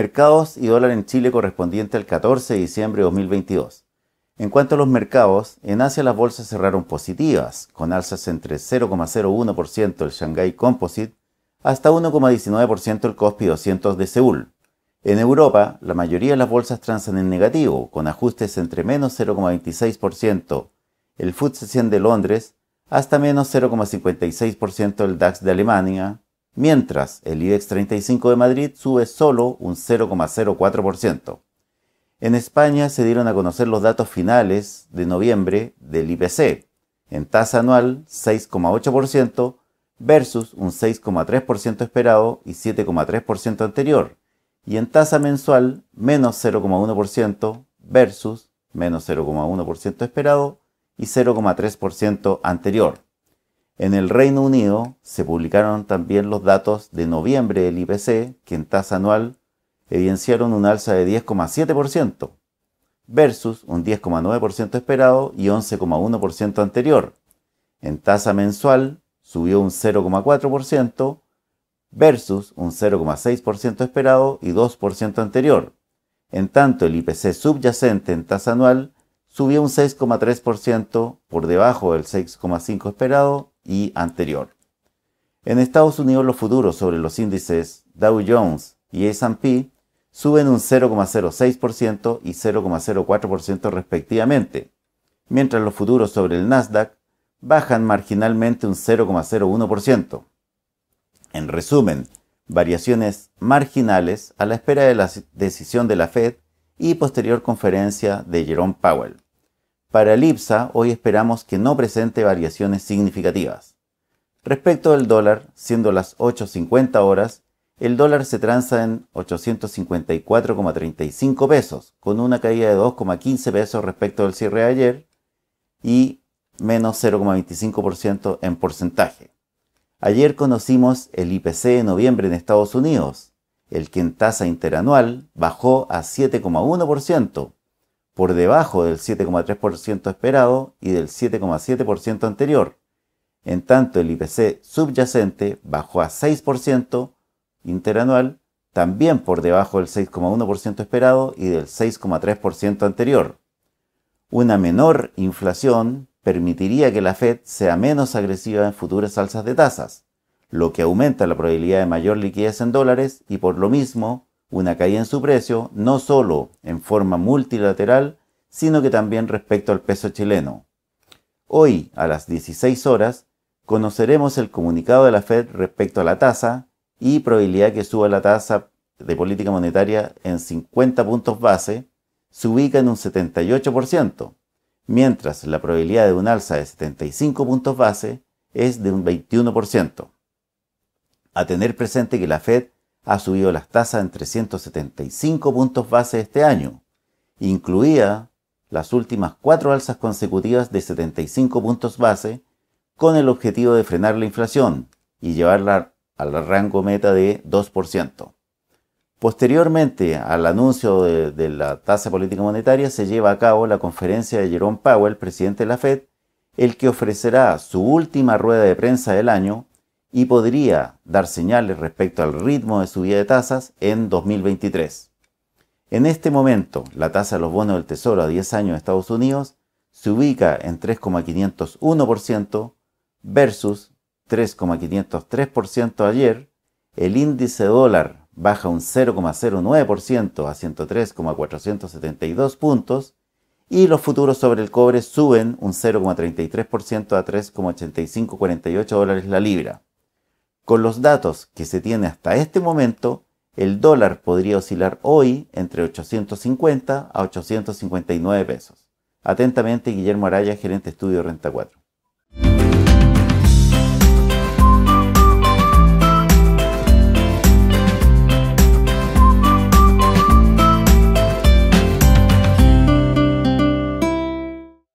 mercados y dólar en Chile correspondiente al 14 de diciembre de 2022. En cuanto a los mercados, en Asia las bolsas cerraron positivas, con alzas entre 0,01% el Shanghai Composite hasta 1,19% el Cospi 200 de Seúl. En Europa, la mayoría de las bolsas transan en negativo, con ajustes entre menos 0,26% el FTSE 100 de Londres hasta menos 0,56% el DAX de Alemania, mientras el IBEX 35 de Madrid sube solo un 0,04%. En España se dieron a conocer los datos finales de noviembre del IPC, en tasa anual 6,8% versus un 6,3% esperado y 7,3% anterior, y en tasa mensual menos 0,1% versus menos 0,1% esperado y 0,3% anterior. En el Reino Unido se publicaron también los datos de noviembre del IPC, que en tasa anual evidenciaron un alza de 10,7% versus un 10,9% esperado y 11,1% anterior. En tasa mensual subió un 0,4% versus un 0,6% esperado y 2% anterior. En tanto, el IPC subyacente en tasa anual subió un 6,3% por debajo del 6,5% esperado y anterior. En Estados Unidos los futuros sobre los índices Dow Jones y S&P suben un 0,06% y 0,04% respectivamente, mientras los futuros sobre el Nasdaq bajan marginalmente un 0,01%. En resumen, variaciones marginales a la espera de la decisión de la Fed y posterior conferencia de Jerome Powell. Para el IPSA, hoy esperamos que no presente variaciones significativas. Respecto al dólar, siendo las 8.50 horas, el dólar se transa en 854,35 pesos, con una caída de 2,15 pesos respecto al cierre de ayer y menos 0,25% en porcentaje. Ayer conocimos el IPC de noviembre en Estados Unidos, el que en tasa interanual bajó a 7,1%, por debajo del 7,3% esperado y del 7,7% anterior. En tanto, el IPC subyacente bajó a 6% interanual, también por debajo del 6,1% esperado y del 6,3% anterior. Una menor inflación permitiría que la Fed sea menos agresiva en futuras alzas de tasas, lo que aumenta la probabilidad de mayor liquidez en dólares y por lo mismo una caída en su precio, no solo en forma multilateral, sino que también respecto al peso chileno. Hoy, a las 16 horas, conoceremos el comunicado de la Fed respecto a la tasa y probabilidad que suba la tasa de política monetaria en 50 puntos base, se ubica en un 78%, mientras la probabilidad de un alza de 75 puntos base es de un 21%. A tener presente que la Fed ha subido las tasas en 375 puntos base este año, incluía las últimas cuatro alzas consecutivas de 75 puntos base, con el objetivo de frenar la inflación y llevarla al rango meta de 2%. Posteriormente al anuncio de, de la tasa política monetaria se lleva a cabo la conferencia de Jerome Powell, presidente de la Fed, el que ofrecerá su última rueda de prensa del año y podría dar señales respecto al ritmo de subida de tasas en 2023. En este momento, la tasa de los bonos del Tesoro a 10 años de Estados Unidos se ubica en 3,501% versus 3,503% ayer. El índice dólar baja un 0,09% a 103,472 puntos y los futuros sobre el cobre suben un 0,33% a 3,8548 dólares la libra. Con los datos que se tiene hasta este momento, el dólar podría oscilar hoy entre 850 a 859 pesos. Atentamente, Guillermo Araya, gerente estudio Renta 4.